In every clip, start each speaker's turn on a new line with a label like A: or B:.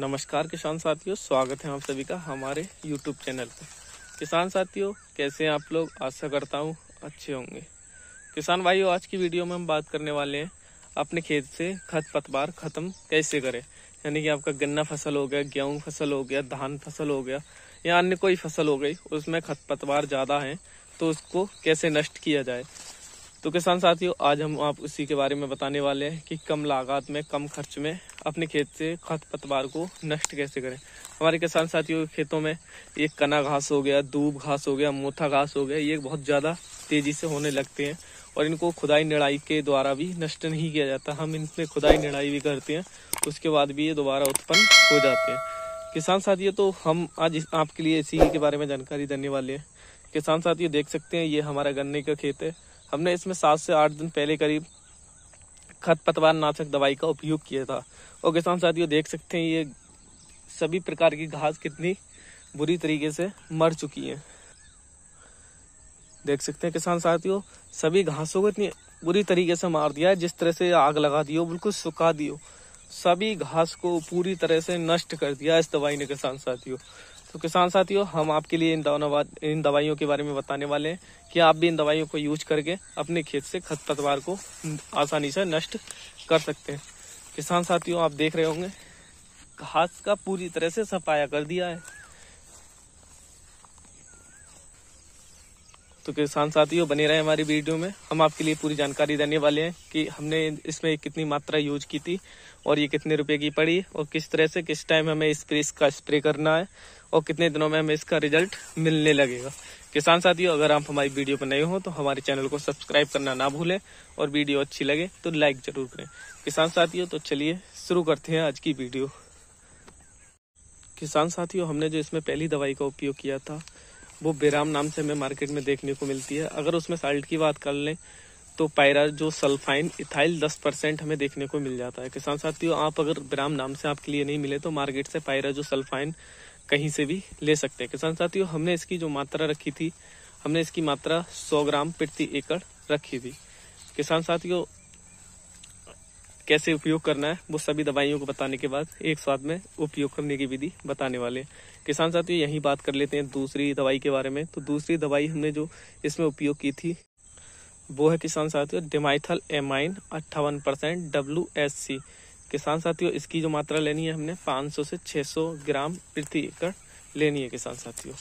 A: नमस्कार किसान साथियों स्वागत है आप सभी का हमारे यूट्यूब चैनल पर किसान साथियों कैसे हैं आप लोग आशा करता हूँ अच्छे होंगे किसान भाइयों आज की वीडियो में हम बात करने वाले हैं अपने खेत से खत पतवार ख़त्म कैसे करें यानी कि आपका गन्ना फसल हो गया गेहूँ फसल हो गया धान फसल हो गया या अन्य कोई फसल हो गई उसमें खत पतवार ज़्यादा है तो उसको कैसे नष्ट किया जाए तो किसान साथियों आज हम आप इसी के बारे में बताने वाले हैं कि कम लागत में कम खर्च में अपने खेत से खत पतवार को नष्ट कैसे करें हमारे किसान साथियों के खेतों में ये कना घास हो गया दूब घास हो गया मोथा घास हो गया ये बहुत ज़्यादा तेज़ी से होने लगते हैं और इनको खुदाई निड़ाई के द्वारा भी नष्ट नहीं किया जाता हम इनमें खुदाई निड़ाई भी करते हैं उसके बाद भी ये दोबारा उत्पन्न हो जाते हैं किसान साथियों तो हम आज आपके लिए इसी के बारे में जानकारी देने वाले हैं किसान साथियों देख सकते हैं ये हमारा गन्ने का खेत है हमने इसमें सात से आठ दिन पहले करीब खत पतवार नाशक दवाई का उपयोग किया था और किसान साथियों देख सकते हैं ये सभी प्रकार की घास कितनी बुरी तरीके से मर चुकी है देख सकते हैं किसान साथियों सभी घासों को इतनी बुरी तरीके से मार दिया है जिस तरह से आग लगा दी हो बिल्कुल सुखा दी हो सभी घास को पूरी तरह से नष्ट कर दिया इस दवाई ने किसान साथियों तो किसान साथियों हम आपके लिए इन दवा इन दवाइयों के बारे में बताने वाले हैं कि आप भी इन दवाइयों को यूज करके अपने खेत से खतपतवार को आसानी से नष्ट कर सकते हैं किसान साथियों आप देख रहे होंगे घास का पूरी तरह से सफाया कर दिया है तो किसान साथियों बने रहे हमारी वीडियो में हम आपके लिए पूरी जानकारी देने वाले हैं कि हमने इसमें कितनी मात्रा यूज की थी और ये कितने रुपए की पड़ी और किस तरह से किस टाइम हमें स्प्रे का स्प्रे करना है और कितने दिनों में हमें इसका रिजल्ट मिलने लगेगा किसान साथियों अगर आप हमारी वीडियो पर नए हो तो हमारे चैनल को सब्सक्राइब करना ना भूलें और वीडियो अच्छी लगे तो लाइक जरूर करें किसान साथियों तो चलिए शुरू करते हैं आज की वीडियो किसान साथियों हमने जो इसमें पहली दवाई का उपयोग किया था वो बेराम नाम से हमें मार्केट में देखने को मिलती है अगर उसमें साल्ट की बात कर लें तो पायरा जो सल्फाइन इथाइल 10 परसेंट हमें देखने को मिल जाता है किसान साथियों आप अगर बेराम नाम से आपके लिए नहीं मिले तो मार्केट से पायरा जो सल्फाइन कहीं से भी ले सकते हैं किसान साथियों हमने इसकी जो मात्रा रखी थी हमने इसकी मात्रा 100 ग्राम प्रति एकड़ रखी थी किसान साथियों कैसे उपयोग करना है वो सभी दवाइयों को बताने के बाद एक साथ में उपयोग करने की विधि बताने वाले हैं किसान साथियों यही बात कर लेते हैं दूसरी दवाई के बारे में तो दूसरी दवाई हमने जो इसमें उपयोग की थी वो है किसान साथियों डिमाइथल एमाइन अट्ठावन परसेंट डब्ल्यू एस सी किसान साथियों इसकी जो मात्रा लेनी है हमने 500 से 600 ग्राम प्रति एकड़ लेनी है किसान साथियों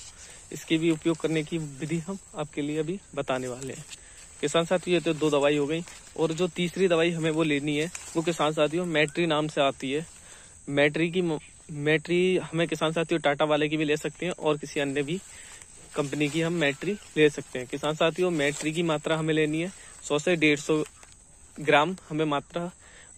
A: इसकी भी उपयोग करने की विधि हम आपके लिए अभी बताने वाले हैं किसान साथी ये तो दो दवाई हो गई और जो तीसरी दवाई हमें वो लेनी है वो किसान साथियों मैट्री नाम से आती है मैट्री की मैट्री हमें किसान साथियों टाटा वाले की भी ले सकते हैं और किसी अन्य भी कंपनी की हम मैट्री ले सकते हैं किसान साथियों मैट्री की मात्रा हमें लेनी है सौ से डेढ़ सौ ग्राम हमें मात्रा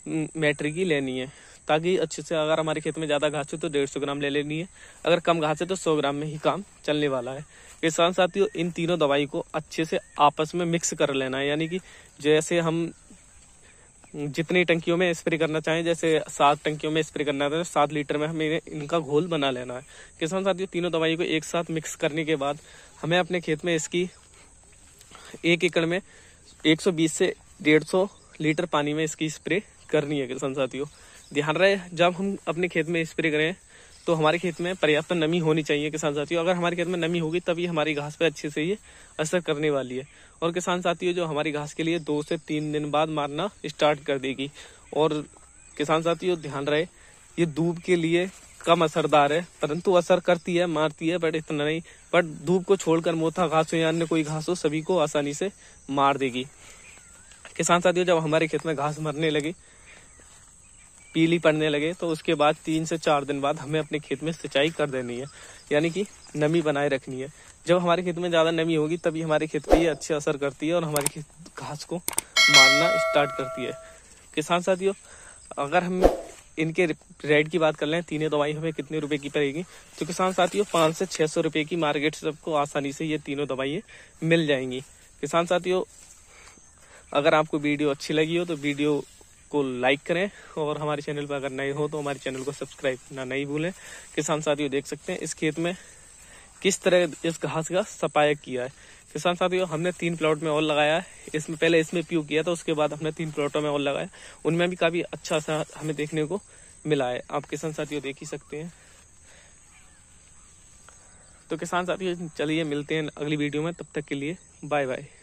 A: मैट्री की लेनी है ताकि अच्छे से अगर हमारे खेत में ज़्यादा घास है तो डेढ़ सौ ग्राम ले लेनी है अगर कम घास है तो सौ ग्राम में ही काम चलने वाला है किसान साथियों इन तीनों दवाई को अच्छे से आपस में मिक्स कर लेना है यानी कि जैसे हम जितनी टंकियों में स्प्रे करना चाहें जैसे सात टंकियों में स्प्रे करना है सात लीटर में हमें इनका घोल बना लेना है किसान साथियों तीनों दवाई को एक साथ मिक्स करने के बाद हमें अपने खेत में इसकी एक एकड़ में 120 से 150 लीटर पानी में इसकी स्प्रे करनी है किसान साथियों ध्यान रहे जब हम अपने खेत में स्प्रे करें तो हमारे खेत में पर्याप्त नमी होनी चाहिए किसान साथियों अगर हमारे खेत में नमी होगी तभी हमारी घास पर अच्छे से ये असर करने वाली है और किसान साथियों जो हमारी घास के लिए दो से तीन दिन बाद मारना स्टार्ट कर देगी और किसान साथियों ध्यान रहे ये धूप के लिए कम असरदार है परंतु असर करती है मारती है बट इतना नहीं बट धूप को छोड़कर मोथा घास हो या अन्य कोई घास हो सभी को आसानी से मार देगी किसान साथियों जब हमारे खेत में घास मरने लगी पीली पड़ने लगे तो उसके बाद तीन से चार दिन बाद हमें अपने खेत में सिंचाई कर देनी है यानी कि नमी बनाए रखनी है जब हमारे खेत में ज़्यादा नमी होगी तभी हमारे खेत पे अच्छे असर करती है और हमारे घास को मारना स्टार्ट करती है किसान साथियों अगर हम इनके रेट की बात कर लें तीनों दवाई हमें कितने रुपए की पड़ेगी तो किसान साथियों पाँच से छः सौ रुपये की मार्केट से सबको आसानी से ये तीनों दवाइयाँ मिल जाएंगी किसान साथियों अगर आपको वीडियो अच्छी लगी हो तो वीडियो को लाइक करें और हमारे चैनल पर अगर नए हो तो हमारे चैनल को सब्सक्राइब करना नहीं भूलें किसान साथियों देख सकते हैं इस खेत में किस तरह इस घास का सफाया किया है किसान साथियों हमने तीन प्लॉट में और लगाया है इसमें पहले इसमें प्यू किया था उसके बाद हमने तीन प्लॉटों में और लगाया उनमें भी काफ़ी अच्छा सा हमें देखने को मिला है आप किसान साथियों देख ही सकते हैं तो किसान साथियों चलिए मिलते हैं अगली वीडियो में तब तक के लिए बाय बाय